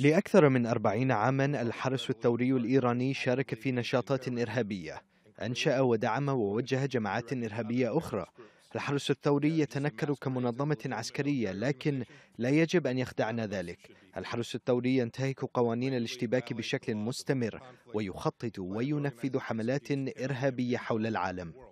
لأكثر من أربعين عاما الحرس الثوري الإيراني شارك في نشاطات إرهابية أنشأ ودعم ووجه جماعات إرهابية أخرى الحرس الثوري يتنكر كمنظمة عسكرية لكن لا يجب أن يخدعنا ذلك الحرس الثوري ينتهك قوانين الاشتباك بشكل مستمر ويخطط وينفذ حملات إرهابية حول العالم